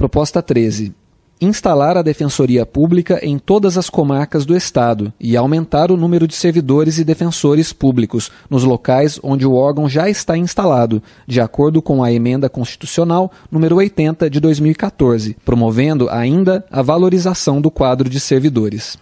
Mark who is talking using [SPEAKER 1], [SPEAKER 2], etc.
[SPEAKER 1] Proposta 13. Instalar a Defensoria Pública em todas as comarcas do Estado e aumentar o número de servidores e defensores públicos nos locais onde o órgão já está instalado, de acordo com a Emenda Constitucional número 80 de 2014, promovendo ainda a valorização do quadro de servidores.